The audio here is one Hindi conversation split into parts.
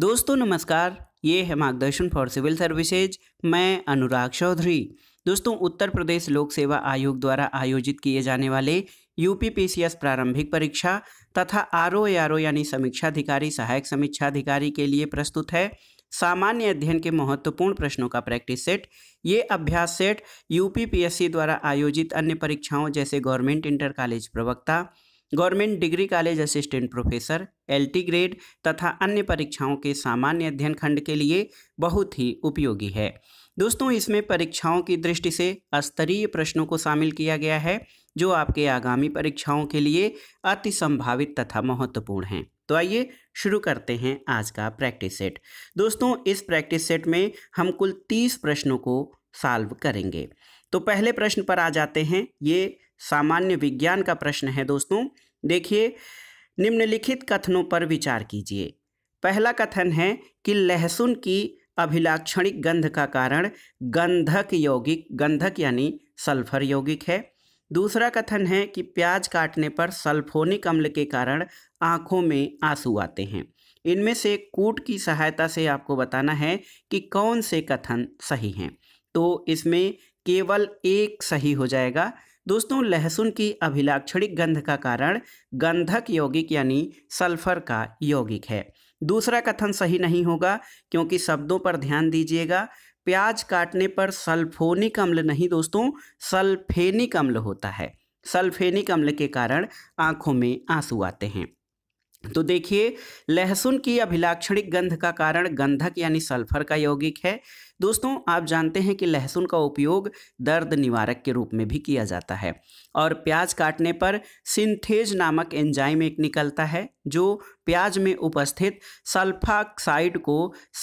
दोस्तों नमस्कार ये है मार्गदर्शन फॉर सिविल सर्विसेज मैं अनुराग चौधरी दोस्तों उत्तर प्रदेश लोक सेवा आयोग द्वारा आयोजित किए जाने वाले यू पी सी एस प्रारंभिक परीक्षा तथा आर ओ आर ओ यानी समीक्षाधिकारी सहायक समीक्षाधिकारी के लिए प्रस्तुत है सामान्य अध्ययन के महत्वपूर्ण प्रश्नों का प्रैक्टिस सेट ये अभ्यास सेट यूपीपीएससी द्वारा आयोजित अन्य परीक्षाओं जैसे गवर्नमेंट इंटर कॉलेज प्रवक्ता government degree college assistant professor LT grade तथा अन्य परीक्षाओं के सामान्य अध्ययन खंड के लिए बहुत ही उपयोगी है दोस्तों इसमें परीक्षाओं की दृष्टि से स्तरीय प्रश्नों को शामिल किया गया है जो आपके आगामी परीक्षाओं के लिए अति संभावित तथा महत्वपूर्ण हैं तो आइए शुरू करते हैं आज का प्रैक्टिस सेट दोस्तों इस प्रैक्टिस सेट में हम कुल तीस प्रश्नों को सॉल्व करेंगे तो पहले प्रश्न पर आ जाते हैं ये सामान्य विज्ञान का प्रश्न है दोस्तों देखिए निम्नलिखित कथनों पर विचार कीजिए पहला कथन है कि लहसुन की अभिलाक्षणिक गंध का कारण गंधक यौगिक गंधक यानी सल्फर यौगिक है दूसरा कथन है कि प्याज काटने पर सल्फोनिक अम्ल के कारण आँखों में आंसू आते हैं इनमें से कूट की सहायता से आपको बताना है कि कौन से कथन सही हैं तो इसमें केवल एक सही हो जाएगा दोस्तों लहसुन की अभिलाक्षणिक गंध का कारण गंधक यौगिक यानी सल्फर का यौगिक है दूसरा कथन सही नहीं होगा क्योंकि शब्दों पर ध्यान दीजिएगा प्याज काटने पर सल्फोनिक अम्ल नहीं दोस्तों सल्फेनिक अम्ल होता है सल्फेनिक अम्ल के कारण आंखों में आंसू आते हैं तो देखिए लहसुन की अभिलाक्षणिक गंध का कारण गंधक यानी सल्फर का यौगिक है दोस्तों आप जानते हैं कि लहसुन का उपयोग दर्द निवारक के रूप में भी किया जाता है और प्याज काटने पर सिंथेज नामक एंजाइम एक निकलता है जो प्याज में उपस्थित सल्फाक्साइड को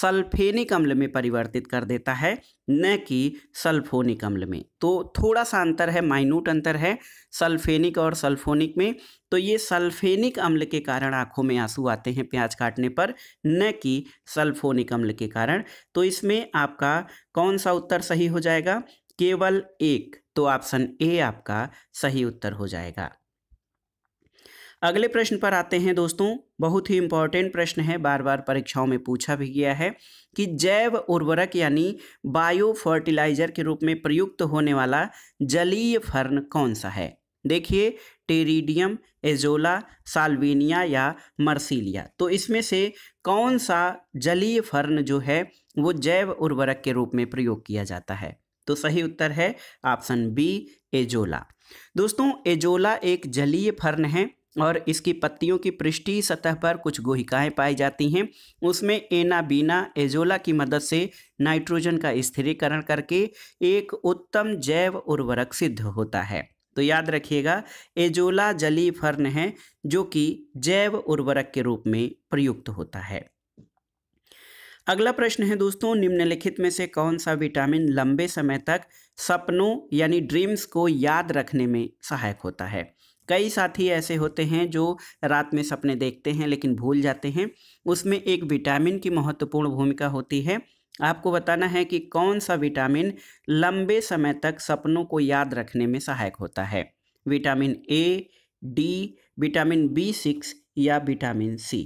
सल्फेनिक अम्ल में परिवर्तित कर देता है न कि सल्फोनिक अम्ल में तो थोड़ा सा अंतर है माइन्यूट अंतर है सल्फेनिक और सल्फोनिक में तो ये सल्फेनिक अम्ल के कारण आंखों में आंसू आते हैं प्याज काटने पर न कि सल्फोनिक अम्ल के कारण तो इसमें आपका आपका कौन सा उत्तर सही हो जाएगा केवल एक तो ऑप्शन ए आपका सही उत्तर हो जाएगा अगले प्रश्न पर आते हैं दोस्तों बहुत ही इंपॉर्टेंट प्रश्न है बार बार परीक्षाओं में पूछा भी गया है कि जैव उर्वरक यानी बायो फर्टिलाइजर के रूप में प्रयुक्त होने वाला जलीय फर्न कौन सा है देखिए टेरिडियम एजोला साल्वेनिया या मर्सिलिया तो इसमें से कौन सा जलीय फर्न जो है वो जैव उर्वरक के रूप में प्रयोग किया जाता है तो सही उत्तर है ऑप्शन बी एजोला दोस्तों एजोला एक जलीय फर्न है और इसकी पत्तियों की पृष्ठीय सतह पर कुछ गोहिकाएं पाई जाती हैं उसमें एना बीना एजोला की मदद से नाइट्रोजन का स्थिरीकरण करके एक उत्तम जैव उर्वरक सिद्ध होता है तो याद रखिएगा एजोला जली फर्न है जो कि जैव उर्वरक के रूप में प्रयुक्त होता है अगला प्रश्न है दोस्तों निम्नलिखित में से कौन सा विटामिन लंबे समय तक सपनों यानी ड्रीम्स को याद रखने में सहायक होता है कई साथी ऐसे होते हैं जो रात में सपने देखते हैं लेकिन भूल जाते हैं उसमें एक विटामिन की महत्वपूर्ण भूमिका होती है आपको बताना है कि कौन सा विटामिन लंबे समय तक सपनों को याद रखने में सहायक होता है vitamin A D vitamin B six या विटामिन सी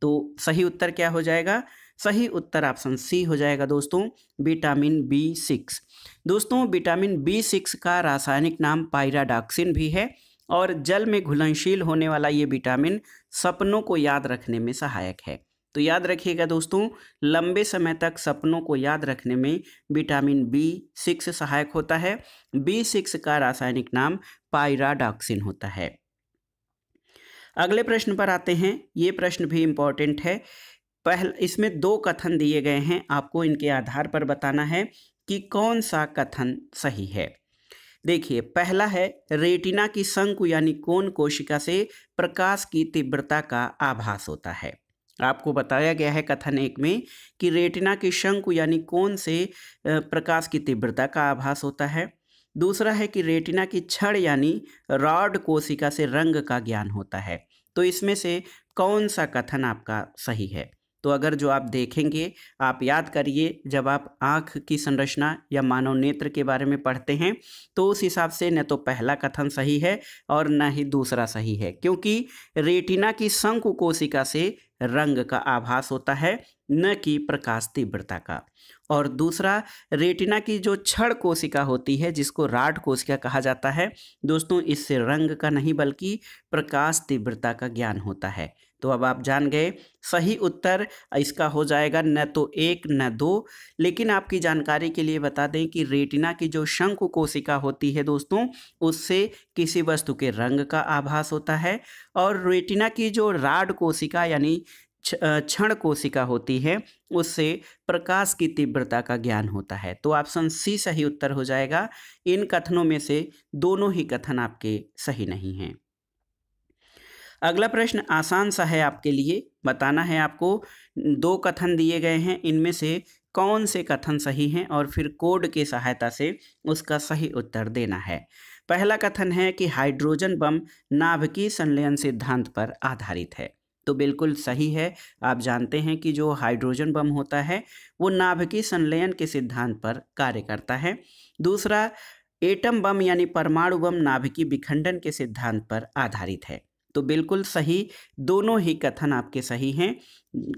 तो सही उत्तर क्या हो जाएगा सही उत्तर ऑप्शन सी हो जाएगा दोस्तों विटामिन बी सिक्स दोस्तों विटामिन बी सिक्स का रासायनिक नाम पायराडॉक्सिन भी है और जल में घुलनशील होने वाला ये विटामिन सपनों को याद रखने में सहायक है तो याद रखिएगा दोस्तों लंबे समय तक सपनों को याद रखने में विटामिन बी सिक्स सहायक होता है बी सिक्स का रासायनिक नाम पायराडॉक्सिन होता है अगले प्रश्न पर आते हैं ये प्रश्न भी इम्पॉर्टेंट है पहल इसमें दो कथन दिए गए हैं आपको इनके आधार पर बताना है कि कौन सा कथन सही है देखिए पहला है रेटिना की शंकु यानी कोन कोशिका से प्रकाश की तीव्रता का आभास होता है आपको बताया गया है कथन एक में कि रेटिना की शंकु यानी कोन से प्रकाश की तीव्रता का आभास होता है दूसरा है कि रेटिना की छड़ यानी रॉड कोशिका से रंग का ज्ञान होता है तो इसमें से कौन सा कथन आपका सही है तो अगर जो आप देखेंगे आप याद करिए जब आप आँख की संरचना या मानव नेत्र के बारे में पढ़ते हैं तो उस हिसाब से न तो पहला कथन सही है और न ही दूसरा सही है क्योंकि रेटिना की शंकु कोशिका से रंग का आभास होता है न कि प्रकाश तीव्रता का और दूसरा रेटिना की जो छड़ कोशिका होती है जिसको राड कोशिका कहा जाता है दोस्तों इससे रंग का नहीं बल्कि प्रकाश तीव्रता का ज्ञान होता है तो अब आप जान गए सही उत्तर इसका हो जाएगा न तो एक न दो लेकिन आपकी जानकारी के लिए बता दें कि रेटिना की जो शंकु कोशिका होती है दोस्तों उससे किसी वस्तु के रंग का आभास होता है और रेटिना की जो राड कोशिका यानी क्षण कोशिका होती है उससे प्रकाश की तीव्रता का ज्ञान होता है तो ऑप्शन सी सही उत्तर हो जाएगा इन कथनों में से दोनों ही कथन आपके सही नहीं हैं अगला प्रश्न आसान सा है आपके लिए बताना है आपको दो कथन दिए गए हैं इनमें से कौन से कथन सही हैं और फिर कोड की सहायता से उसका सही उत्तर देना है पहला कथन है कि हाइड्रोजन बम नाभिकीय संलयन सिद्धांत पर आधारित है तो बिल्कुल सही है आप जानते हैं कि जो हाइड्रोजन बम होता है वो नाभिकीय संलयन के सिद्धांत पर कार्य करता है दूसरा एटम बम यानी परमाणु बम नाभिकीय विखंडन के सिद्धांत पर आधारित है तो बिल्कुल सही दोनों ही कथन आपके सही हैं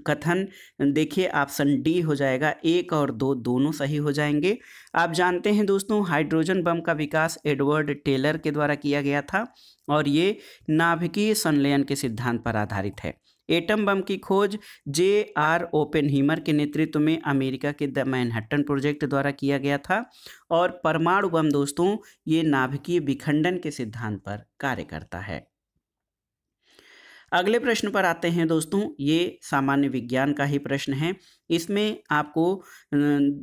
कथन देखिए ऑप्शन डी हो जाएगा एक और दो दोनों सही हो जाएंगे आप जानते हैं दोस्तों हाइड्रोजन बम का विकास एडवर्ड टेलर के द्वारा किया गया था और ये नाभिकीय संलयन के सिद्धांत पर आधारित है एटम बम की खोज जे आर ओपेन हीमर के नेतृत्व में अमेरिका के द मैनहट्टन प्रोजेक्ट द्वारा किया गया था और परमाणु बम दोस्तों ये नाभिकीय विखंडन के सिद्धांत पर कार्य करता है अगले प्रश्न पर आते हैं दोस्तों ये सामान्य विज्ञान का ही प्रश्न है इसमें आपको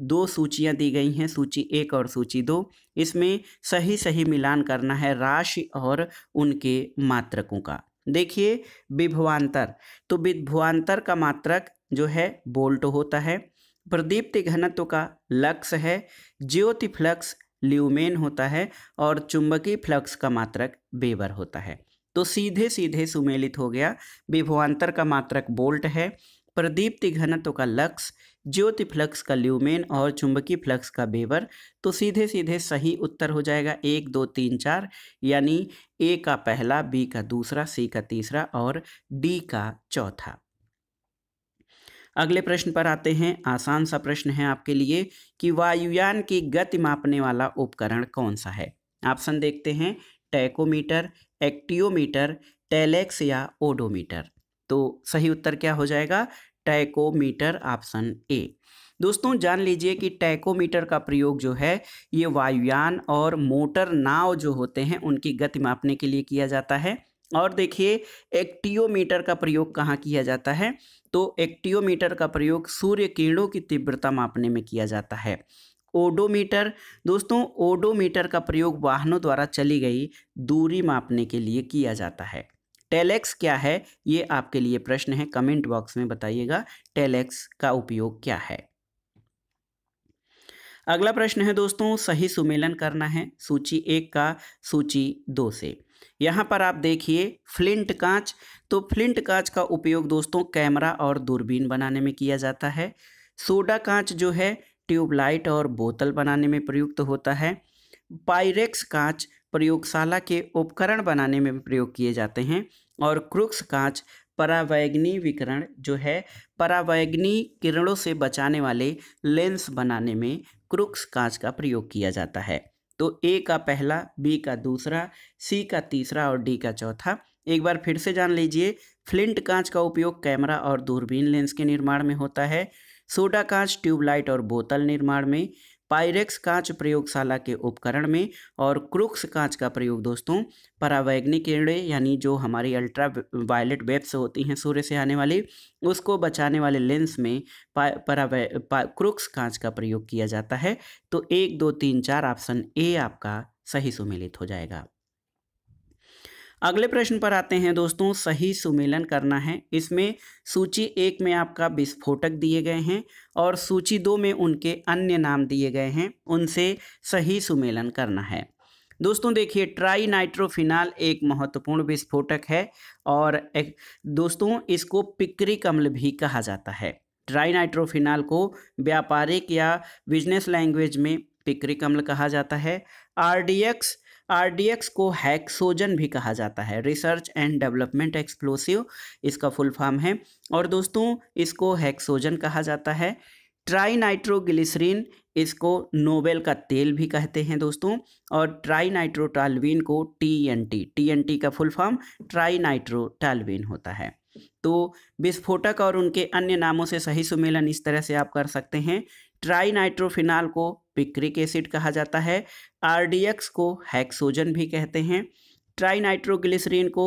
दो सूचियां दी गई हैं सूची एक और सूची दो इसमें सही सही मिलान करना है राशि और उनके मात्रकों का देखिए विभवान्तर तो विभवान्तर का मात्रक जो है बोल्ट होता है प्रदीप्त घनत्व का लक्स है ज्योति फ्लक्स ल्यूमेन होता है और चुंबकीय फ्लक्स का मात्रक बेबर होता है तो सीधे सीधे सुमेलित हो गया विभवांतर का मात्रक बोल्ट है प्रदीप्ति घनत्व का लक्स ज्योति फ्लक्स का ल्यूमेन और चुंबकीय फ्लक्स का बेवर तो सीधे सीधे सही उत्तर हो जाएगा एक दो तीन चार यानी ए का पहला बी का दूसरा सी का तीसरा और डी का चौथा अगले प्रश्न पर आते हैं आसान सा प्रश्न है आपके लिए कि वायुयान की गति मापने वाला उपकरण कौन सा है ऑप्शन देखते हैं टैकोमीटर एक्टियोमीटर टेलेक्स या ओडोमीटर तो सही उत्तर क्या हो जाएगा टैकोमीटर ऑप्शन ए दोस्तों जान लीजिए कि टैकोमीटर का प्रयोग जो है ये वायुयान और मोटर नाव जो होते हैं उनकी गति मापने के लिए किया जाता है और देखिए एक्टियोमीटर का प्रयोग कहाँ किया जाता है तो एक्टियोमीटर का प्रयोग सूर्य किरणों की तीव्रता मापने में किया जाता है ओडोमीटर दोस्तों ओडोमीटर का प्रयोग वाहनों द्वारा चली गई दूरी मापने के लिए किया जाता है टेलेक्स क्या है ये आपके लिए प्रश्न है कमेंट बॉक्स में बताइएगा टेलेक्स का उपयोग क्या है अगला प्रश्न है दोस्तों सही सुमेलन करना है सूची एक का सूची दो से यहाँ पर आप देखिए फ्लिंट कांच तो फ्लिंट कांच का उपयोग दोस्तों कैमरा और दूरबीन बनाने में किया जाता है सोडा कांच जो है ट्यूबलाइट और बोतल बनाने में प्रयुक्त होता है पाइरेक्स कांच प्रयोगशाला के उपकरण बनाने में प्रयोग किए जाते हैं और क्रुक्स कांच परावैग्नी विकरण जो है परावैग्नी किरणों से बचाने वाले लेंस बनाने में क्रुक्स कांच का प्रयोग किया जाता है तो ए का पहला बी का दूसरा सी का तीसरा और डी का चौथा एक बार फिर से जान लीजिए फ्लिंट कांच का उपयोग कैमरा और दूरबीन लेंस के निर्माण में होता है सोडा कांच ट्यूबलाइट और बोतल निर्माण में पायरेक्स कांच प्रयोगशाला के उपकरण में और क्रुक्स कांच का प्रयोग दोस्तों परावैग्निक किरणें यानी जो हमारी अल्ट्रा वायलेट वेब्स होती हैं सूर्य से आने वाली उसको बचाने वाले लेंस में परावै क्रुक्स कांच का प्रयोग किया जाता है तो एक दो तीन चार ऑप्शन ए आपका सही सुमिलित हो जाएगा अगले प्रश्न पर आते हैं दोस्तों सही सुमेलन करना है इसमें सूची एक में आपका विस्फोटक दिए गए हैं और सूची दो में उनके अन्य नाम दिए गए हैं उनसे सही सुमेलन करना है दोस्तों देखिए ट्राई नाइट्रोफिनाल एक महत्वपूर्ण विस्फोटक है और एक, दोस्तों इसको पिक्री अम्ल भी कहा जाता है ट्राई नाइट्रोफिनाल को व्यापारिक या बिजनेस लैंग्वेज में पिक्री अम्ल कहा जाता है आर डी एक्स आर को हैक्सोजन भी कहा जाता है रिसर्च एंड डेवलपमेंट एक्सप्लोसिव इसका फुल फॉर्म है और दोस्तों इसको हैक्सोजन कहा जाता है ट्राइनाइट्रोग्लिसरीन इसको नोबेल का तेल भी कहते हैं दोस्तों और ट्राई को टी टी का फुल फॉर्म ट्राई नाइट्रोटालवीन होता है तो विस्फोटक और उनके अन्य नामों से सही सुमेलन इस तरह से आप कर सकते हैं ट्राई को पिक्रिक एसिड कहा जाता है आरडीएक्स को हैक्सोजन भी कहते हैं ट्राइनाइट्रोग्लिसरीन को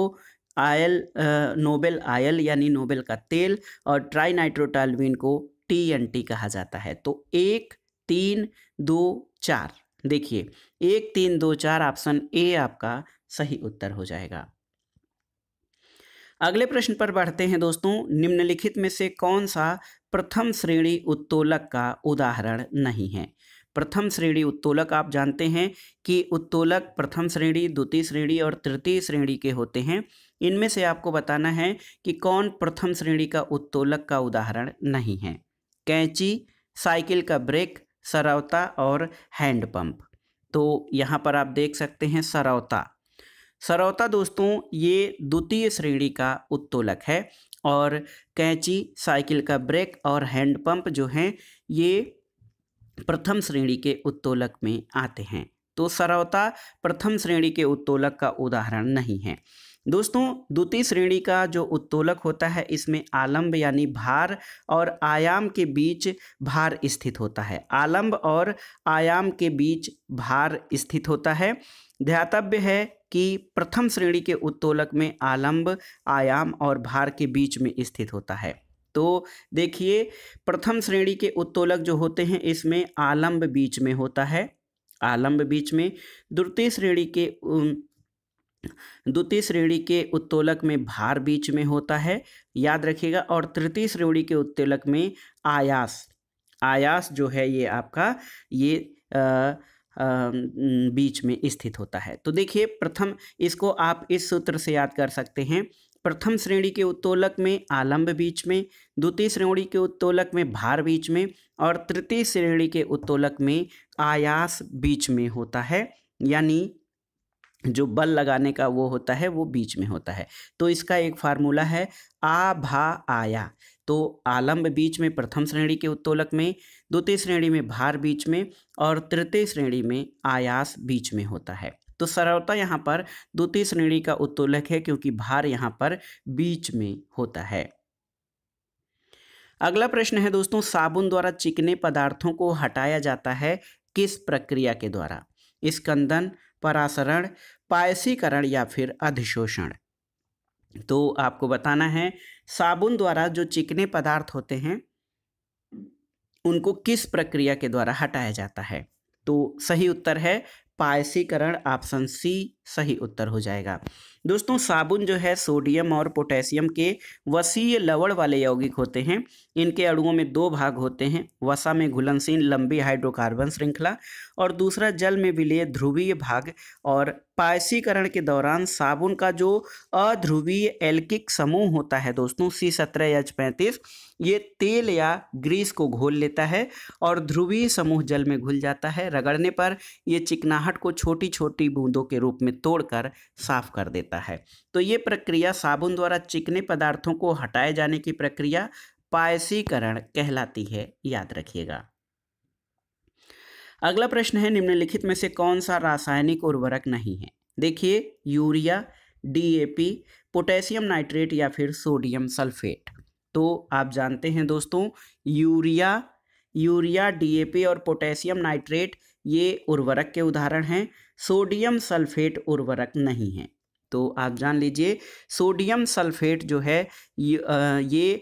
आयल नोबेल आयल यानी नोबेल का तेल और ट्राइनाइट्रोटालवीन को टीएनटी कहा जाता है तो एक तीन दो चार देखिए एक तीन दो चार ऑप्शन ए आपका सही उत्तर हो जाएगा अगले प्रश्न पर बढ़ते हैं दोस्तों निम्नलिखित में से कौन सा प्रथम श्रेणी उत्तोलक का उदाहरण नहीं है प्रथम श्रेणी उत्तोलक आप जानते हैं कि उत्तोलक प्रथम श्रेणी द्वितीय श्रेणी और तृतीय श्रेणी के होते हैं इनमें से आपको बताना है कि कौन प्रथम श्रेणी का उत्तोलक का उदाहरण नहीं है कैंची साइकिल का ब्रेक सरावता और हैंडपम्प तो यहाँ पर आप देख सकते हैं सरावता सरौता दोस्तों ये द्वितीय श्रेणी का उत्तोलक है और कैंची साइकिल का ब्रेक और हैंडपम्प जो हैं ये प्रथम श्रेणी के उत्तोलक में आते हैं तो सरवता प्रथम श्रेणी के उत्तोलक का उदाहरण नहीं है दोस्तों द्वितीय श्रेणी का जो उत्तोलक होता है इसमें आलम्ब यानी भार और आयाम के बीच भार स्थित होता है आलम्ब और आयाम के बीच भार स्थित होता है ध्यातव्य है कि प्रथम श्रेणी के उत्तोलक में आलम्ब आयाम और भार के बीच में स्थित होता है तो देखिए प्रथम श्रेणी के उत्तोलक जो होते हैं इसमें आलम्ब बीच में होता है आलम्ब बीच में द्वितीय श्रेणी के द्वितीय श्रेणी के उत्तोलक में भार बीच में होता है याद रखिएगा और तृतीय श्रेणी के उत्तोलक में आयास आयास जो है ये आपका ये आ, आ, बीच में स्थित होता है तो देखिए प्रथम इसको आप इस सूत्र से याद कर सकते हैं प्रथम श्रेणी के उत्तोलक में आलम्ब बीच में द्वितीय श्रेणी के उत्तोलक में भार बीच में और तृतीय श्रेणी के उत्तोलक में आयास बीच में होता है यानी जो बल लगाने का वो होता है वो बीच में होता है तो इसका एक फार्मूला है आ भा आया तो आलम्ब बीच में प्रथम श्रेणी के उत्तोलक में द्वितीय श्रेणी में भार बीच में और तृतीय श्रेणी में आयास बीच में होता है तो सरवता यहाँ पर द्वितीय श्रेणी का उत्तोलक है क्योंकि भार यहाँ पर बीच में होता है अगला प्रश्न है दोस्तों साबुन द्वारा चिकने पदार्थों को हटाया जाता है किस प्रक्रिया के द्वारा स्कंदन परासरण पायसीकरण या फिर अधिशोषण तो आपको बताना है साबुन द्वारा जो चिकने पदार्थ होते हैं उनको किस प्रक्रिया के द्वारा हटाया जाता है तो सही उत्तर है पायसीकरण ऑप्शन सी सही उत्तर हो जाएगा दोस्तों साबुन जो है सोडियम और पोटेशियम के वसीय लवण वाले यौगिक होते हैं इनके अणुओं में दो भाग होते हैं वसा में घुलनशील लंबी हाइड्रोकार्बन श्रृंखला और दूसरा जल में विलय ध्रुवीय भाग और पायसीकरण के दौरान साबुन का जो अध्रुवीय एल्किक समूह होता है दोस्तों सी सत्रह एच पैंतीस ये तेल या ग्रीस को घोल लेता है और ध्रुवीय समूह जल में घुल जाता है रगड़ने पर यह चिकनाहट को छोटी छोटी बूंदों के रूप में तोड़कर साफ कर देता है तो ये प्रक्रिया साबुन द्वारा चिकने पदार्थों को हटाए जाने की प्रक्रिया पायसीकरण कहलाती है याद रखिएगा अगला प्रश्न है निम्नलिखित में से कौन सा रासायनिक उर्वरक नहीं है देखिए यूरिया डीएपी पोटेशियम नाइट्रेट या फिर सोडियम सल्फेट तो आप जानते हैं दोस्तों यूरिया यूरिया डीएपी और पोटेशियम नाइट्रेट ये उर्वरक के उदाहरण हैं सोडियम सल्फेट उर्वरक नहीं है तो आप जान लीजिए सोडियम सल्फेट जो है ये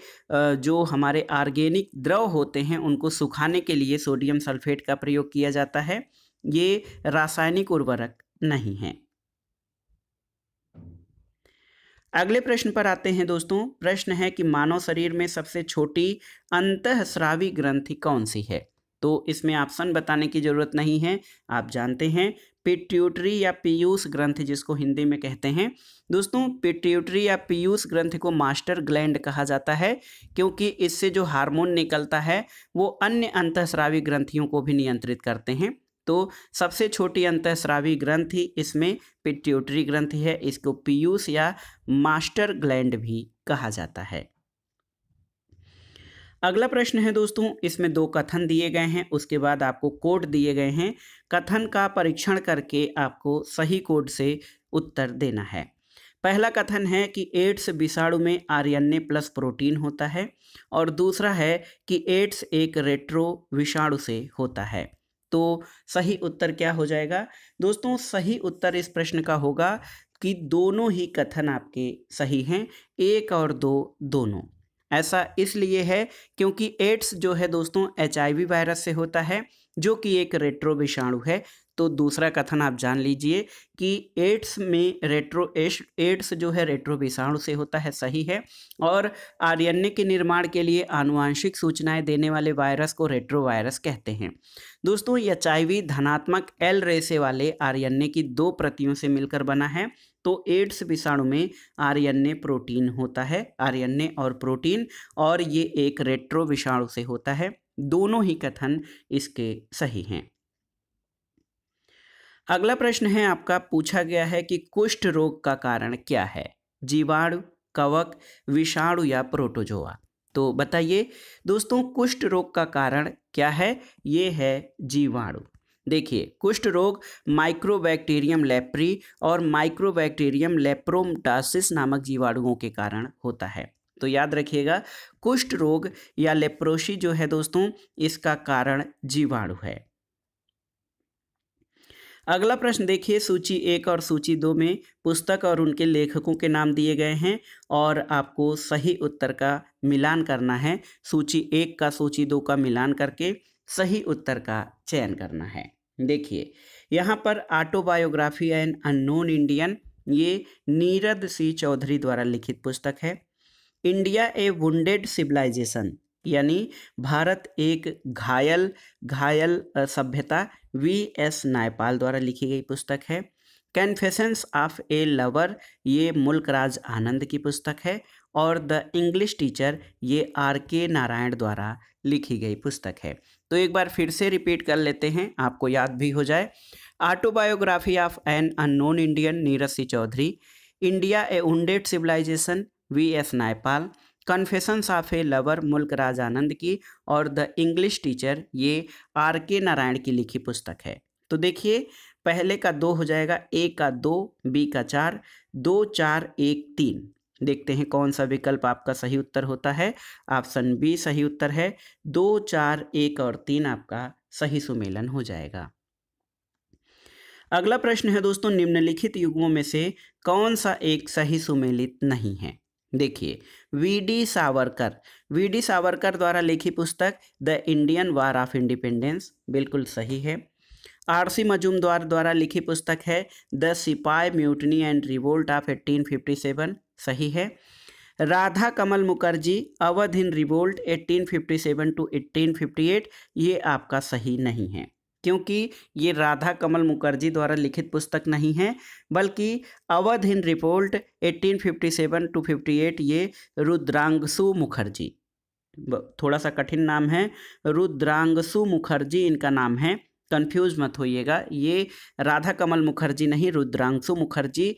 जो हमारे आर्गेनिक द्रव होते हैं उनको सुखाने के लिए सोडियम सल्फेट का प्रयोग किया जाता है ये रासायनिक उर्वरक नहीं है अगले प्रश्न पर आते हैं दोस्तों प्रश्न है कि मानव शरीर में सबसे छोटी अंतःस्रावी ग्रंथि कौन सी है तो इसमें ऑप्शन बताने की ज़रूरत नहीं है आप जानते हैं पिट्यूटरी या पीयूष ग्रंथ जिसको हिंदी में कहते हैं दोस्तों पिट्यूटरी या पीयूष ग्रंथ को मास्टर ग्लैंड कहा जाता है क्योंकि इससे जो हार्मोन निकलता है वो अन्य अंतस्रावी ग्रंथियों को भी नियंत्रित करते हैं तो सबसे छोटी अंतस्रावी ग्रंथि इसमें पिट्यूटरी ग्रंथि है इसको पीयूष या मास्टर ग्लैंड भी कहा जाता है अगला प्रश्न है दोस्तों इसमें दो कथन दिए गए हैं उसके बाद आपको कोड दिए गए हैं कथन का परीक्षण करके आपको सही कोड से उत्तर देना है पहला कथन है कि एड्स विषाणु में आरएनए प्लस प्रोटीन होता है और दूसरा है कि एड्स एक रेट्रो विषाणु से होता है तो सही उत्तर क्या हो जाएगा दोस्तों सही उत्तर इस प्रश्न का होगा कि दोनों ही कथन आपके सही हैं एक और दो दोनों ऐसा इसलिए है क्योंकि एड्स जो है दोस्तों एच वायरस से होता है जो कि एक रेट्रो विषाणु है तो दूसरा कथन आप जान लीजिए कि एड्स में रेट्रो एड्स जो है रेट्रो विषाणु से होता है सही है और आरएनए के निर्माण के लिए आनुवंशिक सूचनाएं देने वाले वायरस को रेट्रो वायरस कहते हैं दोस्तों एच धनात्मक एल रेसे वाले आरएनए की दो प्रतियों से मिलकर बना है तो एड्स विषाणु में आरएनए प्रोटीन होता है आरएनए और प्रोटीन और ये एक रेट्रो विषाणु से होता है दोनों ही कथन इसके सही हैं अगला प्रश्न है आपका पूछा गया है कि कुष्ठ रोग का कारण क्या है जीवाणु कवक विषाणु या प्रोटोजोआ तो बताइए दोस्तों कुष्ठ रोग का कारण क्या है ये है जीवाणु देखिए कुष्ठ रोग माइक्रोबैक्टीरियम लेप्री और माइक्रोबैक्टीरियम लेप्रोमटासिस नामक जीवाणुओं के कारण होता है तो याद रखिएगा कुष्ठ रोग या लेप्रोशी जो है दोस्तों इसका कारण जीवाणु है अगला प्रश्न देखिए सूची एक और सूची दो में पुस्तक और उनके लेखकों के नाम दिए गए हैं और आपको सही उत्तर का मिलान करना है सूची एक का सूची दो का मिलान करके सही उत्तर का चयन करना है देखिए यहाँ पर ऑटोबायोग्राफी एंड अननोन इंडियन ये नीरद सी चौधरी द्वारा लिखित पुस्तक है इंडिया ए वेड सिविलाइजेशन यानी भारत एक घायल घायल सभ्यता वी एस नायपाल द्वारा लिखी गई पुस्तक है कन्फेशंस ऑफ ए लवर ये मुल्कराज आनंद की पुस्तक है और द इंग्लिश टीचर ये आर के नारायण द्वारा लिखी गई पुस्तक है तो एक बार फिर से रिपीट कर लेते हैं आपको याद भी हो जाए autobiography of an unknown Indian Neeraj Singh Chaudhary India a wounded civilization V S Naipaul confessions of a lover Mulk Raj Anand की और द इंग्लिश टीचर ये आर के नारायण की लिखी पुस्तक है तो देखिए पहले का दो हो जाएगा ए का दो बी का चार दो चार एक तीन देखते हैं कौन सा विकल्प आपका सही उत्तर होता है ऑप्शन बी सही उत्तर है दो चार एक और तीन आपका सही सुमेलन हो जाएगा अगला प्रश्न है दोस्तों निम्नलिखित युग्मों में से कौन सा एक सही सुमेलित नहीं है देखिए V D Savarkar V D Savarkar द्वारा लिखी पुस्तक the Indian war of independence बिल्कुल सही है आरसी मजूमदार द्वारा लिखी पुस्तक है द सिपाही म्यूटनी एंड रिवोल्ट ऑफ 1857 सही है Radha Kamal Mukherjee Awadh in revolt 1857 to 1858 ये आपका सही नहीं है क्योंकि ये राधा कमल मुखर्जी द्वारा लिखित पुस्तक नहीं है बल्कि अवध इन रिपोर्ट 1857 टू 58 ये रुद्रांगसु मुखर्जी थोड़ा सा कठिन नाम है रुद्रांगसु मुखर्जी इनका नाम है कंफ्यूज मत होइएगा ये राधा कमल मुखर्जी नहीं Rudrangshu Mukherjee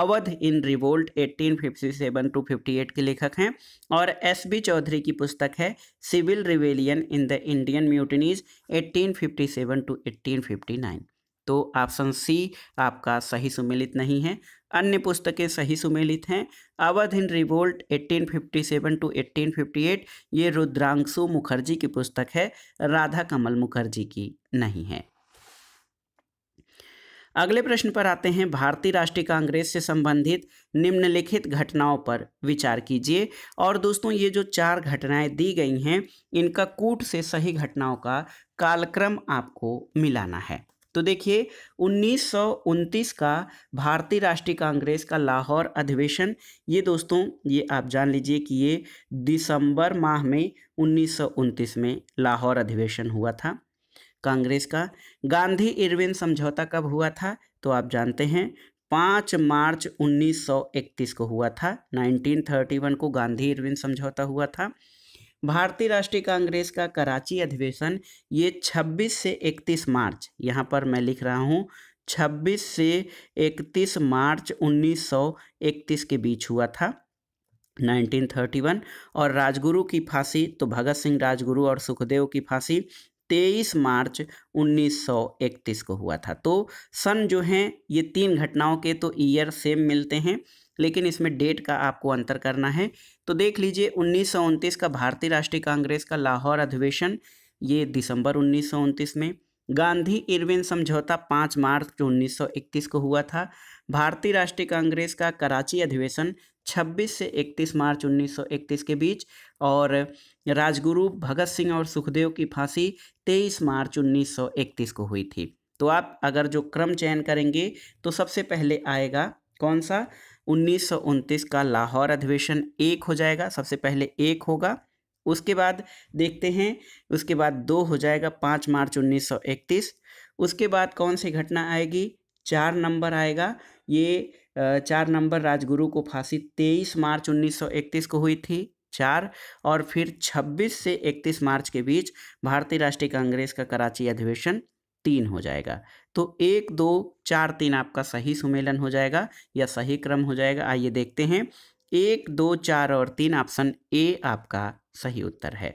Awadh in revolt 1857 to 58 के लेखक हैं और एस बी चौधरी की पुस्तक है civil rebellion in the Indian mutinies 1857 to 1859 तो ऑप्शन सी आपका सही सुमेलित नहीं है अन्य पुस्तकें सही सुमेलित हैं अवध इन रिवोल्ट 1857 टू 1858 ये रुद्रांशु मुखर्जी की पुस्तक है राधा कमल मुखर्जी की नहीं है अगले प्रश्न पर आते हैं भारतीय राष्ट्रीय कांग्रेस से संबंधित निम्नलिखित घटनाओं पर विचार कीजिए और दोस्तों ये जो चार घटनाएं दी गई हैं इनका कूट से सही घटनाओं का कालक्रम आपको मिलाना है तो देखिए उन्नीस का भारतीय राष्ट्रीय कांग्रेस का लाहौर अधिवेशन ये दोस्तों ये आप जान लीजिए कि ये दिसंबर माह में उन्नीस में लाहौर अधिवेशन हुआ था कांग्रेस का गांधी इरविन समझौता कब हुआ था तो आप जानते हैं पाँच मार्च 1931 को हुआ था 1931 को गांधी इरविन समझौता हुआ था भारतीय राष्ट्रीय कांग्रेस का कराची अधिवेशन ये 26 से 31 मार्च यहाँ पर मैं लिख रहा हूँ 26 से 31 मार्च 1931 के बीच हुआ था 1931 और राजगुरु की फांसी तो भगत सिंह राजगुरु और सुखदेव की फांसी 23 मार्च 1931 को हुआ था तो सन जो हैं ये तीन घटनाओं के तो ईयर सेम मिलते हैं लेकिन इसमें डेट का आपको अंतर करना है तो देख लीजिए उन्नीस का भारतीय राष्ट्रीय कांग्रेस का लाहौर अधिवेशन ये दिसंबर उन्नीस में गांधी इरविन समझौता 5 मार्च 1931 को हुआ था भारतीय राष्ट्रीय कांग्रेस का कराची अधिवेशन 26 से 31 मार्च 1931 के बीच और राजगुरु भगत सिंह और सुखदेव की फांसी 23 मार्च 1931 को हुई थी तो आप अगर जो क्रम चयन करेंगे तो सबसे पहले आएगा कौन सा उन्नीस का लाहौर अधिवेशन एक हो जाएगा सबसे पहले एक होगा उसके बाद देखते हैं उसके बाद दो हो जाएगा पाँच मार्च 1931 उसके बाद कौन सी घटना आएगी चार नंबर आएगा ये चार नंबर राजगुरु को फांसी 23 मार्च 1931 को हुई थी चार और फिर 26 से 31 मार्च के बीच भारतीय राष्ट्रीय कांग्रेस का कराची अधिवेशन तीन हो जाएगा तो एक दो चार तीन आपका सही सुमेलन हो जाएगा या सही क्रम हो जाएगा आइए देखते हैं एक दो चार और तीन ऑप्शन ए आपका सही उत्तर है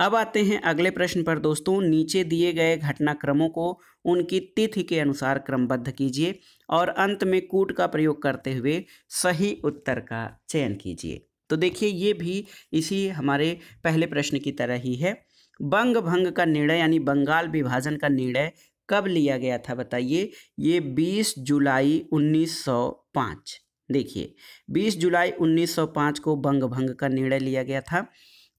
अब आते हैं अगले प्रश्न पर दोस्तों नीचे दिए गए घटनाक्रमों को उनकी तिथि के अनुसार क्रमबद्ध कीजिए और अंत में कूट का प्रयोग करते हुए सही उत्तर का चयन कीजिए तो देखिए ये भी इसी हमारे पहले प्रश्न की तरह ही है बंग भंग का निर्णय यानी बंगाल विभाजन का निर्णय कब लिया गया था बताइए ये 20 जुलाई 1905 देखिए 20 जुलाई 1905 को बंग भंग का निर्णय लिया गया था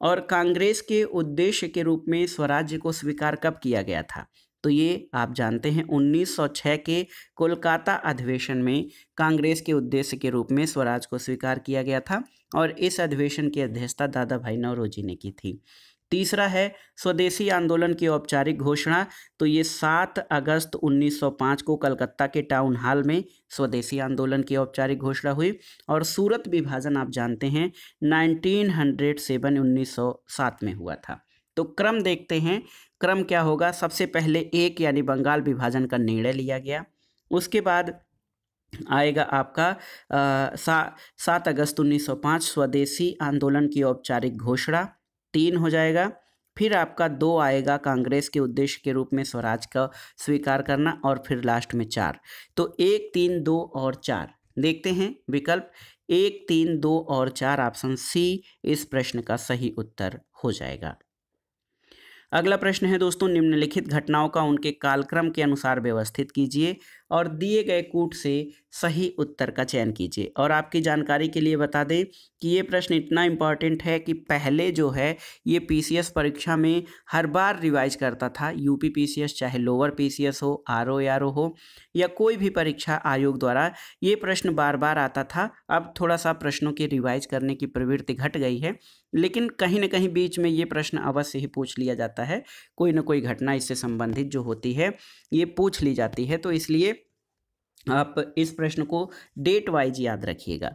और कांग्रेस के उद्देश्य के रूप में स्वराज्य को स्वीकार कब किया गया था तो ये आप जानते हैं 1906 के कोलकाता अधिवेशन में कांग्रेस के उद्देश्य के रूप में स्वराज को स्वीकार किया गया था और इस अधिवेशन की अध्यक्षता दादा भाई नवरोजी ने की थी तीसरा है स्वदेशी आंदोलन की औपचारिक घोषणा तो ये 7 अगस्त 1905 को कलकत्ता के टाउन हॉल में स्वदेशी आंदोलन की औपचारिक घोषणा हुई और सूरत विभाजन आप जानते हैं 1907 हंड्रेड में हुआ था तो क्रम देखते हैं क्रम क्या होगा सबसे पहले एक यानी बंगाल विभाजन का निर्णय लिया गया उसके बाद आएगा आपका सात अगस्त 1905 स्वदेशी आंदोलन की औपचारिक घोषणा तीन हो जाएगा फिर आपका दो आएगा कांग्रेस के उद्देश्य के रूप में स्वराज का स्वीकार करना और फिर लास्ट में चार तो एक तीन दो और चार देखते हैं विकल्प एक तीन दो और चार ऑप्शन सी इस प्रश्न का सही उत्तर हो जाएगा अगला प्रश्न है दोस्तों निम्नलिखित घटनाओं का उनके कालक्रम के अनुसार व्यवस्थित कीजिए और दिए गए कूट से सही उत्तर का चयन कीजिए और आपकी जानकारी के लिए बता दें कि ये प्रश्न इतना इम्पॉर्टेंट है कि पहले जो है ये पीसीएस परीक्षा में हर बार रिवाइज करता था यूपी पीसीएस चाहे लोअर पीसीएस हो आर ओ आर ओ हो या कोई भी परीक्षा आयोग द्वारा ये प्रश्न बार बार आता था अब थोड़ा सा प्रश्नों की रिवाइज करने की प्रवृत्ति घट गई है लेकिन कहीं ना कहीं बीच में ये प्रश्न अवश्य ही पूछ लिया जाता है कोई ना कोई घटना इससे संबंधित जो होती है ये पूछ ली जाती है तो इसलिए आप इस प्रश्न को डेट वाइज याद रखिएगा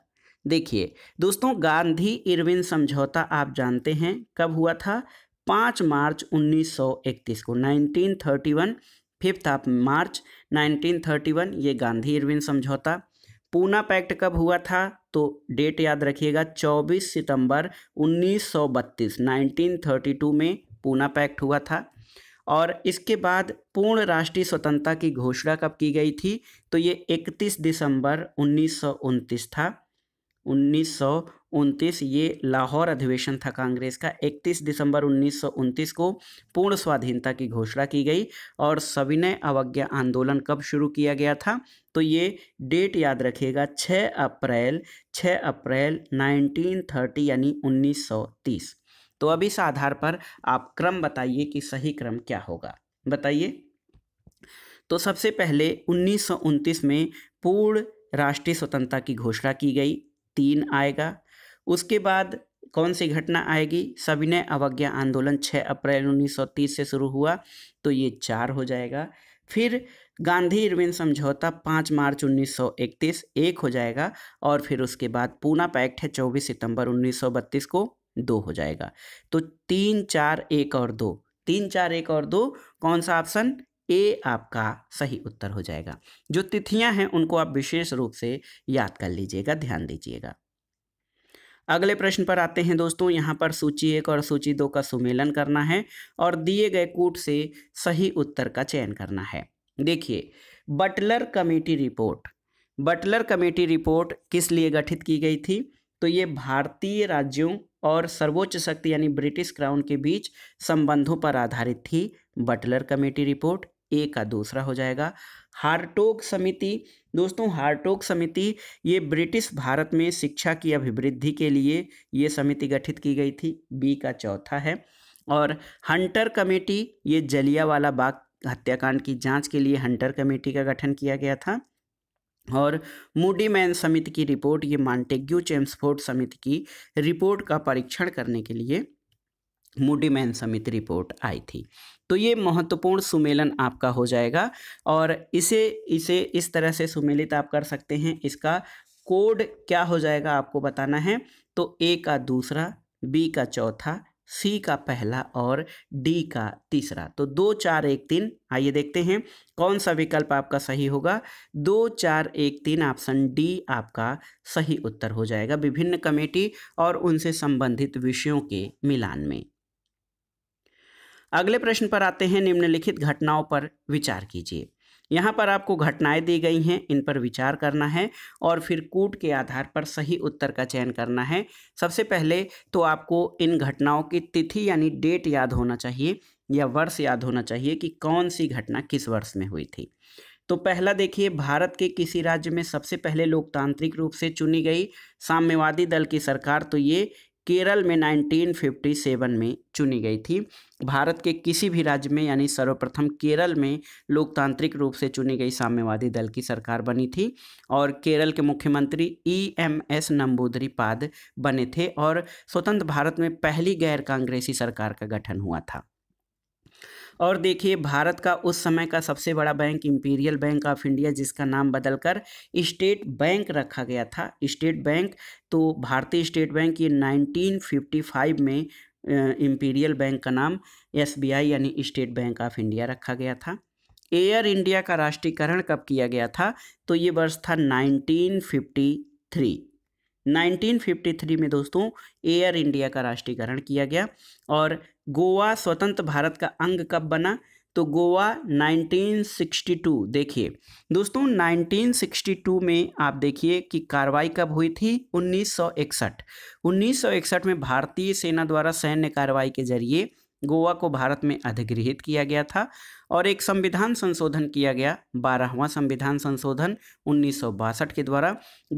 देखिए दोस्तों गांधी इरविन समझौता आप जानते हैं कब हुआ था पाँच मार्च 1931 को 1931 फिफ्थ ऑफ मार्च 1931 ये गांधी इरविन समझौता पूना पैक्ट कब हुआ था तो डेट याद रखिएगा 24 सितंबर 1932 1932 में पूना पैक्ट हुआ था और इसके बाद पूर्ण राष्ट्रीय स्वतंत्रता की घोषणा कब की गई थी तो ये 31 दिसंबर उन्नीस था उन्नीस ये लाहौर अधिवेशन था कांग्रेस का 31 दिसंबर उन्नीस को पूर्ण स्वाधीनता की घोषणा की गई और सविनय अवज्ञा आंदोलन कब शुरू किया गया था तो ये डेट याद रखिएगा 6 अप्रैल 6 अप्रैल 1930 यानी 1930 तो अब इस आधार पर आप क्रम बताइए कि सही क्रम क्या होगा बताइए तो सबसे पहले उन्नीस में पूर्ण राष्ट्रीय स्वतंत्रता की घोषणा की गई तीन आएगा उसके बाद कौन सी घटना आएगी सविनय अवज्ञा आंदोलन 6 अप्रैल 1930 से शुरू हुआ तो ये चार हो जाएगा फिर गांधी इरविन समझौता 5 मार्च 1931 एक हो जाएगा और फिर उसके बाद पूना पैक्ट है 24 सितंबर 1932 को दो हो जाएगा तो तीन चार एक और दो तीन चार एक और दो कौन सा ऑप्शन ए आपका सही उत्तर हो जाएगा जो तिथियां हैं उनको आप विशेष रूप से याद कर लीजिएगा ध्यान दीजिएगा अगले प्रश्न पर आते हैं दोस्तों यहाँ पर सूची एक और सूची दो का सुमेलन करना है और दिए गए कूट से सही उत्तर का चयन करना है देखिए Butler committee report Butler committee report किस लिए गठित की गई थी तो ये भारतीय राज्यों और सर्वोच्च शक्ति यानी ब्रिटिश क्राउन के बीच संबंधों पर आधारित थी बटलर कमेटी रिपोर्ट ए का दूसरा हो जाएगा हार्टोक समिति दोस्तों हार्टोक समिति ये ब्रिटिश भारत में शिक्षा की अभिवृद्धि के लिए ये समिति गठित की गई थी बी का चौथा है और हंटर कमेटी ये जलियावाला बाग हत्याकांड की जांच के लिए हंटर कमेटी का गठन किया गया था और मूडी मैन समिति की रिपोर्ट ये मॉन्टेग्यू चेम्सफोर्ड समिति की रिपोर्ट का परीक्षण करने के लिए मूडी मैन समिति रिपोर्ट आई थी तो ये महत्वपूर्ण सुमेलन आपका हो जाएगा और इसे इसे इस तरह से सुमेलित आप कर सकते हैं इसका कोड क्या हो जाएगा आपको बताना है तो ए का दूसरा बी का चौथा सी का पहला और डी का तीसरा तो दो चार एक तीन आइए देखते हैं कौन सा विकल्प आपका सही होगा दो चार एक तीन ऑप्शन डी आपका सही उत्तर हो जाएगा विभिन्न कमेटी और उनसे संबंधित विषयों के मिलान में अगले प्रश्न पर आते हैं निम्नलिखित घटनाओं पर विचार कीजिए यहाँ पर आपको घटनाएं दी गई हैं इन पर विचार करना है और फिर कूट के आधार पर सही उत्तर का चयन करना है सबसे पहले तो आपको इन घटनाओं की तिथि यानी डेट याद होना चाहिए या वर्ष याद होना चाहिए कि कौन सी घटना किस वर्ष में हुई थी तो पहला देखिए भारत के किसी राज्य में सबसे पहले लोकतांत्रिक रूप से चुनी गई साम्यवादी दल की सरकार तो ये केरल में 1957 में चुनी गई थी भारत के किसी भी राज्य में यानी सर्वप्रथम केरल में लोकतांत्रिक रूप से चुनी गई साम्यवादी दल की सरकार बनी थी और केरल के मुख्यमंत्री ई एम एस नम्बूदरी पाद बने थे और स्वतंत्र भारत में पहली गैर कांग्रेसी सरकार का गठन हुआ था और देखिए भारत का उस समय का सबसे बड़ा bank Imperial Bank of India जिसका नाम बदलकर स्टेट बैंक रखा गया था स्टेट बैंक तो भारतीय स्टेट बैंक ये 1955 में इंपीरियल बैंक का नाम एसबीआई यानी स्टेट बैंक ऑफ इंडिया रखा गया था एयर इंडिया का राष्ट्रीयकरण कब किया गया था तो ये वर्ष था थ्री 1953 में दोस्तों एयर इंडिया का राष्ट्रीयकरण किया गया और गोवा स्वतंत्र भारत का अंग कब बना तो गोवा 1962 देखिए दोस्तों 1962 में आप देखिए कि कार्रवाई कब हुई थी 1961 1961 में भारतीय सेना द्वारा सैन्य कार्रवाई के जरिए गोवा को भारत में अधिगृहित किया गया था और एक संविधान संशोधन किया गया बारहवां संविधान संशोधन उन्नीस के द्वारा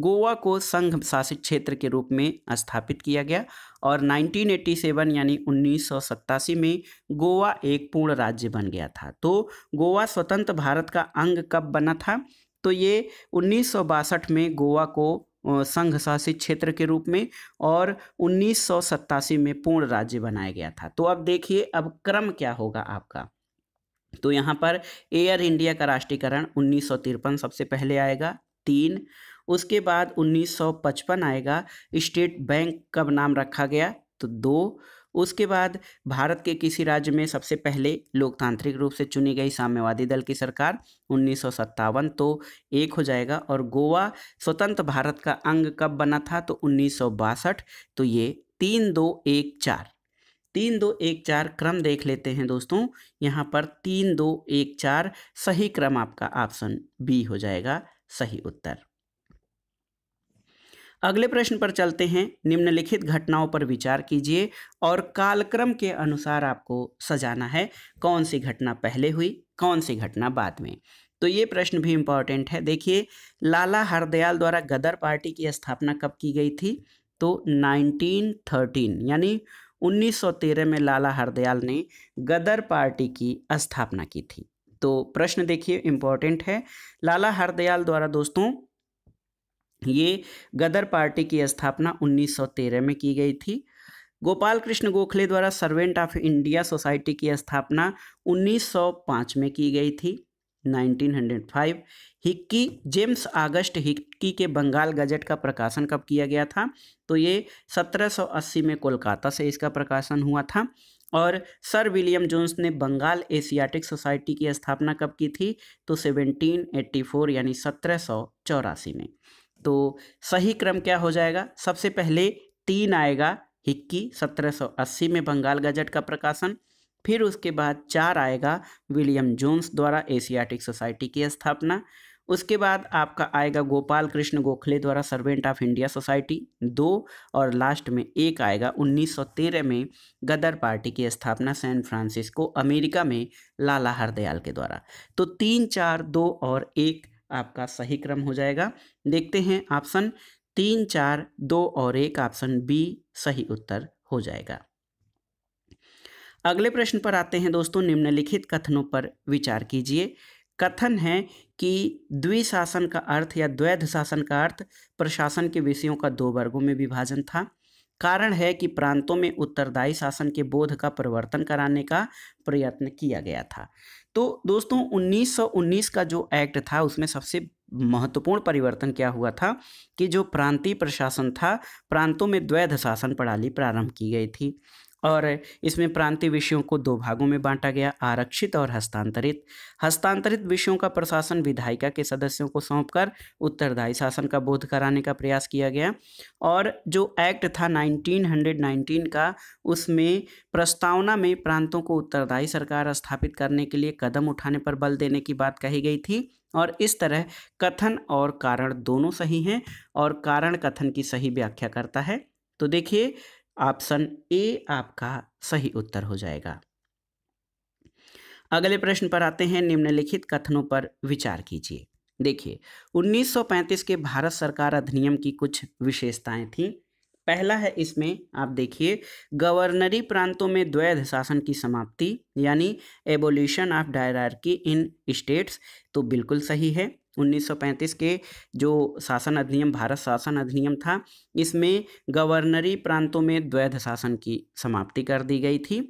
गोवा को संघ शासित क्षेत्र के रूप में स्थापित किया गया और 1987 यानी उन्नीस में गोवा एक पूर्ण राज्य बन गया था तो गोवा स्वतंत्र भारत का अंग कब बना था तो ये उन्नीस में गोवा को संघ शासित क्षेत्र के रूप में और उन्नीस में पूर्ण राज्य बनाया गया था तो अब देखिए अब क्रम क्या होगा आपका तो यहाँ पर एयर इंडिया का राष्ट्रीयकरण उन्नीस सबसे पहले आएगा तीन उसके बाद 1955 आएगा स्टेट बैंक कब नाम रखा गया तो दो उसके बाद भारत के किसी राज्य में सबसे पहले लोकतांत्रिक रूप से चुनी गई साम्यवादी दल की सरकार उन्नीस तो एक हो जाएगा और गोवा स्वतंत्र भारत का अंग कब बना था तो उन्नीस तो ये तीन दो एक चार तीन दो एक चार क्रम देख लेते हैं दोस्तों यहाँ पर तीन दो एक चार सही क्रम आपका ऑप्शन बी हो जाएगा सही उत्तर अगले प्रश्न पर चलते हैं निम्नलिखित घटनाओं पर विचार कीजिए और कालक्रम के अनुसार आपको सजाना है कौन सी घटना पहले हुई कौन सी घटना बाद में तो ये प्रश्न भी इम्पॉर्टेंट है देखिए लाला हरदयाल द्वारा गदर पार्टी की स्थापना कब की गई थी तो 1913 यानी 1913 में लाला हरदयाल ने गदर पार्टी की स्थापना की थी तो प्रश्न देखिए इम्पॉर्टेंट है लाला हरदयाल द्वारा दोस्तों ये गदर पार्टी की स्थापना 1913 में की गई थी गोपाल कृष्ण गोखले द्वारा सर्वेंट ऑफ इंडिया सोसाइटी की स्थापना 1905 में की गई थी 1905 हिक्की जेम्स आगस्ट हिक्की के बंगाल गजट का प्रकाशन कब किया गया था तो ये 1780 में कोलकाता से इसका प्रकाशन हुआ था और सर विलियम जोन्स ने बंगाल एशियाटिक सोसाइटी की स्थापना कब की थी तो 1784 यानी सत्रह में तो सही क्रम क्या हो जाएगा सबसे पहले तीन आएगा हिक्की 1780 में बंगाल गजट का प्रकाशन फिर उसके बाद चार आएगा विलियम जोन्स द्वारा एशियाटिक सोसाइटी की स्थापना उसके बाद आपका आएगा गोपाल कृष्ण गोखले द्वारा सर्वेंट ऑफ इंडिया सोसाइटी दो और लास्ट में एक आएगा 1913 में गदर पार्टी की स्थापना सैन फ्रांसिस्को अमेरिका में लाला हरदयाल के द्वारा तो तीन चार दो और एक आपका सही क्रम हो जाएगा देखते हैं ऑप्शन तीन चार दो और एक ऑप्शन बी सही उत्तर हो जाएगा अगले प्रश्न पर आते हैं दोस्तों निम्नलिखित कथनों पर विचार कीजिए कथन है कि द्विशासन का अर्थ या द्वैध शासन का अर्थ प्रशासन के विषयों का दो वर्गों में विभाजन था कारण है कि प्रांतों में उत्तरदायी शासन के बोध का परिवर्तन कराने का प्रयत्न किया गया था तो दोस्तों 1919 का जो एक्ट था उसमें सबसे महत्वपूर्ण परिवर्तन क्या हुआ था कि जो प्रांतीय प्रशासन था प्रांतों में द्वैध शासन प्रणाली प्रारंभ की गई थी और इसमें प्रांतीय विषयों को दो भागों में बांटा गया आरक्षित और हस्तांतरित हस्तांतरित विषयों का प्रशासन विधायिका के सदस्यों को सौंपकर उत्तरदायी शासन का बोध कराने का प्रयास किया गया और जो एक्ट था 1919 का उसमें प्रस्तावना में प्रांतों को उत्तरदायी सरकार स्थापित करने के लिए कदम उठाने पर बल देने की बात कही गई थी और इस तरह कथन और कारण दोनों सही हैं और कारण कथन की सही व्याख्या करता है तो देखिए ऑप्शन ए आपका सही उत्तर हो जाएगा अगले प्रश्न पर आते हैं निम्नलिखित कथनों पर विचार कीजिए देखिए 1935 के भारत सरकार अधिनियम की कुछ विशेषताएं थी पहला है इसमें आप देखिए गवर्नरी प्रांतों में द्वैध शासन की समाप्ति यानी abolition of diarchy in states तो बिल्कुल सही है 1935 के जो शासन अधिनियम भारत शासन अधिनियम था इसमें गवर्नरी प्रांतों में द्वैध शासन की समाप्ति कर दी गई थी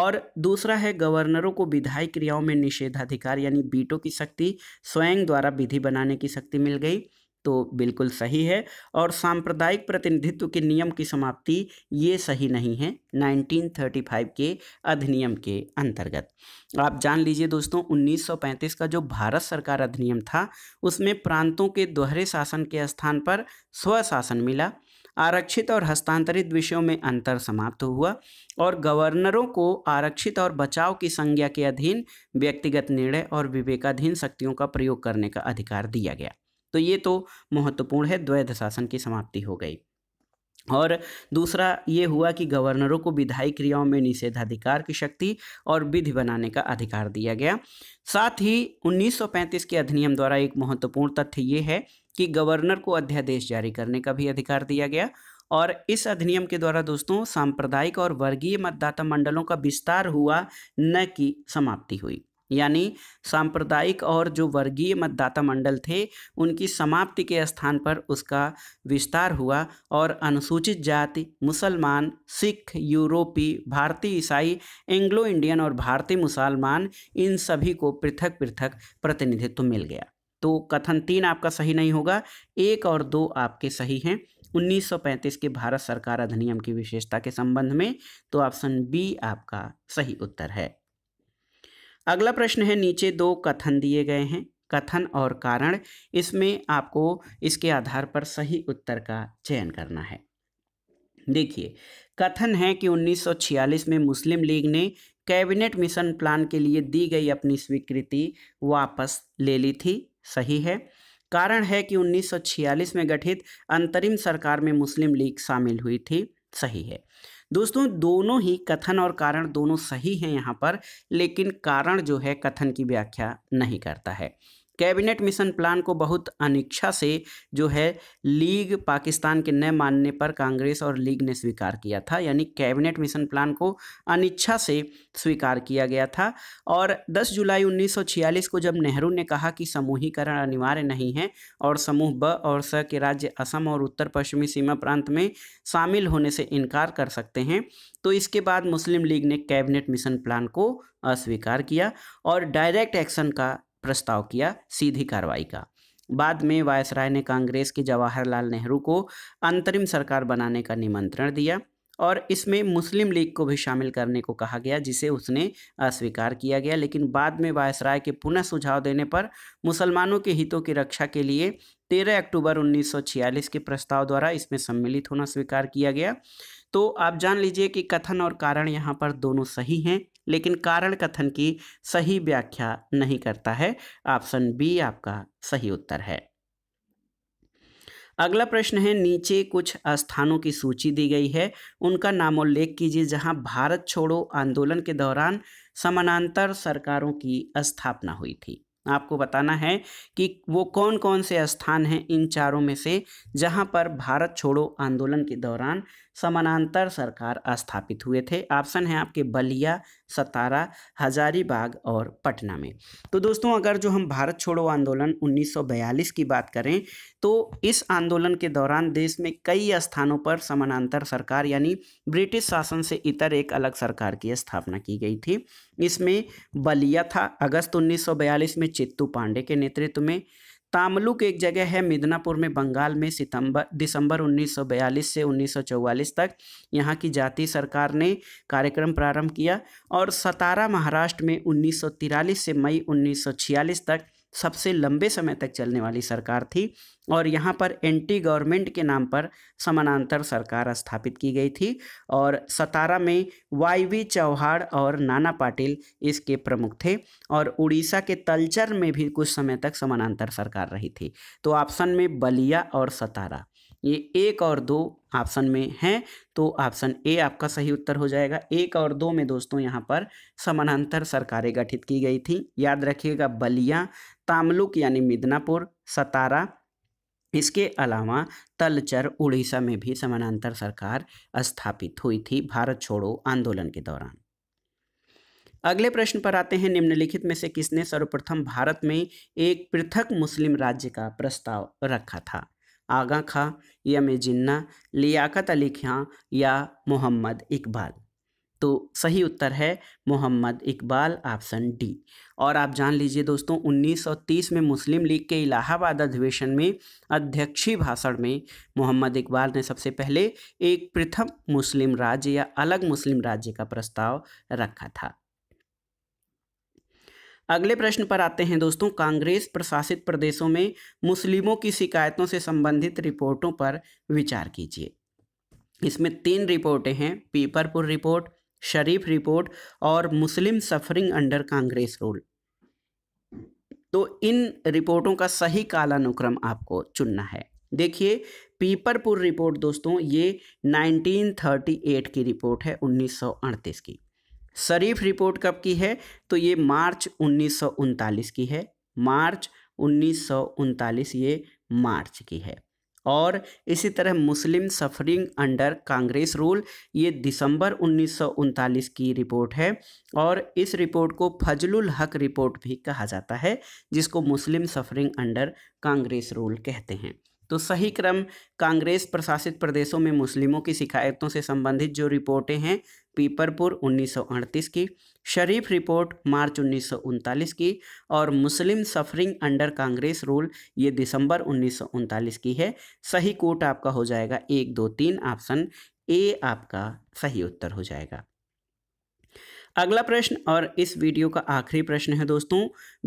और दूसरा है गवर्नरों को विधायी क्रियाओं में निषेधाधिकार यानी बीटों की शक्ति स्वयं द्वारा विधि बनाने की शक्ति मिल गई तो बिल्कुल सही है और सांप्रदायिक प्रतिनिधित्व के नियम की समाप्ति ये सही नहीं है 1935 के अधिनियम के अंतर्गत आप जान लीजिए दोस्तों 1935 का जो भारत सरकार अधिनियम था उसमें प्रांतों के दोहरे शासन के स्थान पर स्वशासन मिला आरक्षित और हस्तांतरित विषयों में अंतर समाप्त हुआ और गवर्नरों को आरक्षित और बचाव की संज्ञा के अधीन व्यक्तिगत निर्णय और विवेकाधीन शक्तियों का प्रयोग करने का अधिकार दिया गया तो ये तो महत्वपूर्ण है द्वैध शासन की समाप्ति हो गई और दूसरा ये हुआ कि गवर्नरों को विधायी क्रियाओं में निषेधाधिकार की शक्ति और विधि बनाने का अधिकार दिया गया साथ ही 1935 के अधिनियम द्वारा एक महत्वपूर्ण तथ्य ये है कि गवर्नर को अध्यादेश जारी करने का भी अधिकार दिया गया और इस अधिनियम के द्वारा दोस्तों सांप्रदायिक और वर्गीय मतदाता मंडलों का विस्तार हुआ न कि समाप्ति हुई यानी सांप्रदायिक और जो वर्गीय मतदाता मंडल थे उनकी समाप्ति के स्थान पर उसका विस्तार हुआ और अनुसूचित जाति मुसलमान सिख यूरोपी भारतीय ईसाई एंग्लो इंडियन और भारतीय मुसलमान इन सभी को पृथक पृथक प्रतिनिधित्व मिल गया तो कथन तीन आपका सही नहीं होगा एक और दो आपके सही हैं 1935 के भारत सरकार अधिनियम की विशेषता के संबंध में तो ऑप्शन बी आपका सही उत्तर है अगला प्रश्न है नीचे दो कथन दिए गए हैं कथन और कारण इसमें आपको इसके आधार पर सही उत्तर का चयन करना है देखिए कथन है कि 1946 में मुस्लिम लीग ने कैबिनेट मिशन प्लान के लिए दी गई अपनी स्वीकृति वापस ले ली थी सही है कारण है कि 1946 में गठित अंतरिम सरकार में मुस्लिम लीग शामिल हुई थी सही है दोस्तों दोनों ही कथन और कारण दोनों सही हैं यहाँ पर लेकिन कारण जो है कथन की व्याख्या नहीं करता है कैबिनेट मिशन प्लान को बहुत अनिच्छा से जो है लीग पाकिस्तान के न मानने पर कांग्रेस और लीग ने स्वीकार किया था यानी कैबिनेट मिशन प्लान को अनिच्छा से स्वीकार किया गया था और 10 जुलाई 1946 को जब नेहरू ने कहा कि समूहीकरण अनिवार्य नहीं है और समूह ब और स के राज्य असम और उत्तर पश्चिमी सीमा प्रांत में शामिल होने से इनकार कर सकते हैं तो इसके बाद मुस्लिम लीग ने कैबिनेट मिशन प्लान को अस्वीकार किया और डायरेक्ट एक्शन का प्रस्ताव किया सीधी कार्रवाई का बाद में वायसराय ने कांग्रेस के जवाहरलाल नेहरू को अंतरिम सरकार बनाने का निमंत्रण दिया और इसमें मुस्लिम लीग को भी शामिल करने को कहा गया जिसे उसने अस्वीकार किया गया लेकिन बाद में वायसराय के पुनः सुझाव देने पर मुसलमानों के हितों की रक्षा के लिए 13 अक्टूबर 1946 के प्रस्ताव द्वारा इसमें सम्मिलित होना स्वीकार किया गया तो आप जान लीजिए कि कथन और कारण यहाँ पर दोनों सही हैं लेकिन कारण कथन की सही व्याख्या नहीं करता है ऑप्शन बी आपका सही उत्तर है अगला प्रश्न है नीचे कुछ स्थानों की सूची दी गई है उनका नामोल्लेख कीजिए जहां भारत छोड़ो आंदोलन के दौरान समानांतर सरकारों की स्थापना हुई थी आपको बताना है कि वो कौन कौन से स्थान हैं इन चारों में से जहां पर भारत छोड़ो आंदोलन के दौरान समानांतर सरकार स्थापित हुए थे ऑप्शन है आपके बलिया सतारा हजारीबाग और पटना में तो दोस्तों अगर जो हम भारत छोड़ो आंदोलन 1942 की बात करें तो इस आंदोलन के दौरान देश में कई स्थानों पर समानांतर सरकार यानी ब्रिटिश शासन से इतर एक अलग सरकार की स्थापना की गई थी इसमें बलिया था अगस्त 1942 में चित्तू पांडे के नेतृत्व में तामलुक एक जगह है मिदनापुर में बंगाल में सितंबर दिसंबर 1942 से 1944 तक यहाँ की जाति सरकार ने कार्यक्रम प्रारंभ किया और सतारा महाराष्ट्र में 1943 से मई 1946 तक सबसे लंबे समय तक चलने वाली सरकार थी और यहाँ पर एंटी गवर्नमेंट के नाम पर समानांतर सरकार स्थापित की गई थी और सतारा में वाई वी चौहान और नाना पाटिल इसके प्रमुख थे और उड़ीसा के तलचर में भी कुछ समय तक समानांतर सरकार रही थी तो ऑप्शन में बलिया और सतारा ये एक और दो ऑप्शन में हैं तो ऑप्शन ए आपका सही उत्तर हो जाएगा एक और दो में दोस्तों यहाँ पर समानांतर सरकारें गठित की गई थी याद रखिएगा बलिया तामलुक यानी मिदनापुर सतारा इसके अलावा तलचर उड़ीसा में भी समानांतर सरकार स्थापित हुई थी भारत छोड़ो आंदोलन के दौरान अगले प्रश्न पर आते हैं निम्नलिखित में से किसने सर्वप्रथम भारत में एक पृथक मुस्लिम राज्य का प्रस्ताव रखा था आगा या यम जिन्ना लियाकत अली खां या मोहम्मद इकबाल तो सही उत्तर है मोहम्मद इकबाल ऑप्शन डी और आप जान लीजिए दोस्तों 1930 में मुस्लिम लीग के इलाहाबाद अधिवेशन में अध्यक्षीय भाषण में मोहम्मद इकबाल ने सबसे पहले एक प्रथम मुस्लिम राज्य या अलग मुस्लिम राज्य का प्रस्ताव रखा था अगले प्रश्न पर आते हैं दोस्तों कांग्रेस प्रशासित प्रदेशों में मुस्लिमों की शिकायतों से संबंधित रिपोर्टों पर विचार कीजिए इसमें तीन रिपोर्टें हैं पीपरपुर रिपोर्ट शरीफ रिपोर्ट और Muslim suffering under Congress rule तो इन रिपोर्टों का सही कालानुक्रम आपको चुनना है देखिए पीपरपुर रिपोर्ट दोस्तों ये 1938 की रिपोर्ट है 1938 की शरीफ रिपोर्ट कब की है तो ये मार्च उन्नीस की है मार्च उन्नीस ये मार्च की है और इसी तरह Muslim suffering under Congress rule ये दिसंबर उन्नीस की रिपोर्ट है और इस रिपोर्ट को फजलुल हक रिपोर्ट भी कहा जाता है जिसको Muslim suffering under Congress rule कहते हैं तो सही क्रम कांग्रेस प्रशासित प्रदेशों में मुस्लिमों की शिकायतों से संबंधित जो रिपोर्टें हैं पीपरपुर उन्नीस की शरीफ रिपोर्ट मार्च उन्नीस की और Muslim suffering under Congress rule ये दिसंबर उन्नीस की है सही कोट आपका हो जाएगा एक दो तीन ऑप्शन ए आपका सही उत्तर हो जाएगा अगला प्रश्न और इस वीडियो का आखिरी प्रश्न है दोस्तों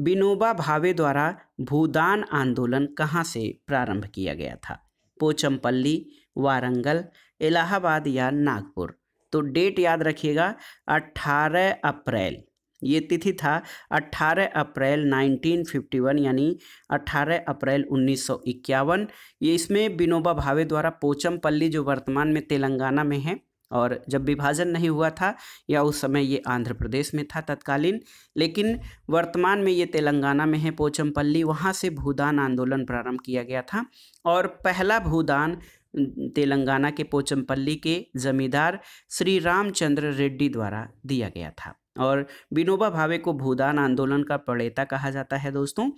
विनोबा भावे द्वारा भूदान आंदोलन कहाँ से प्रारंभ किया गया था पोचमपल्ली वारंगल इलाहाबाद या नागपुर तो डेट याद रखिएगा 18 अप्रैल ये तिथि था 18 अप्रैल 1951 यानी 18 अप्रैल 1951 ये इसमें विनोबा भावे द्वारा पोचमपल्ली जो वर्तमान में तेलंगाना में है और जब विभाजन नहीं हुआ था या उस समय ये आंध्र प्रदेश में था तत्कालीन लेकिन वर्तमान में ये तेलंगाना में है पोचमपल्ली वहाँ से भूदान आंदोलन प्रारंभ किया गया था और पहला भूदान तेलंगाना के पोचमपल्ली के जमींदार श्री रामचंद्र रेड्डी द्वारा दिया गया था और विनोबा भावे को भूदान आंदोलन का प्रणेता कहा जाता है दोस्तों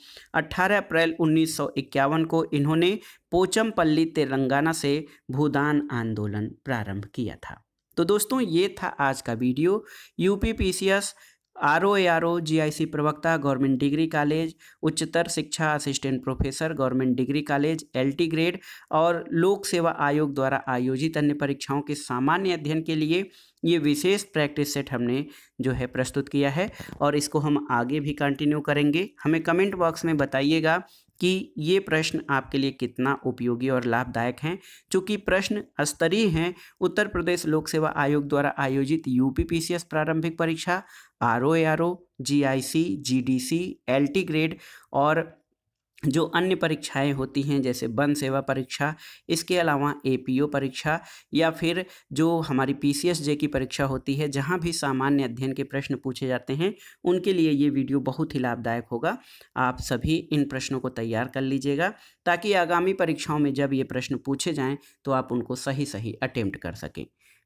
18 अप्रैल 1951 को इन्होंने पोचमपल्ली तेलंगाना से भूदान आंदोलन प्रारंभ किया था तो दोस्तों ये था आज का video UP PCS R O A R O G I C प्रवक्ता गवर्नमेंट डिग्री कॉलेज उच्चतर शिक्षा assistant professor government degree college L T grade और लोक सेवा आयोग द्वारा आयोजित अन्य परीक्षाओं के सामान्य अध्ययन के लिए ये विशेष प्रैक्टिस सेट हमने जो है प्रस्तुत किया है और इसको हम आगे भी कंटिन्यू करेंगे हमें कमेंट बॉक्स में बताइएगा कि ये प्रश्न आपके लिए कितना उपयोगी और लाभदायक हैं चूँकि प्रश्न स्तरीय हैं उत्तर प्रदेश लोक सेवा आयोग द्वारा आयोजित यूपी प्रारंभिक परीक्षा R O A R O G I C G D C L T grade और जो अन्य परीक्षाएं होती हैं जैसे वन सेवा परीक्षा इसके अलावा ए पी ओ परीक्षा या फिर जो हमारी पी सी एस जे की परीक्षा होती है जहां भी सामान्य अध्ययन के प्रश्न पूछे जाते हैं उनके लिए ये वीडियो बहुत ही लाभदायक होगा आप सभी इन प्रश्नों को तैयार कर लीजिएगा ताकि आगामी परीक्षाओं में जब ये प्रश्न पूछे जाएँ तो आप उनको सही सही अटेम्प्ट कर सकें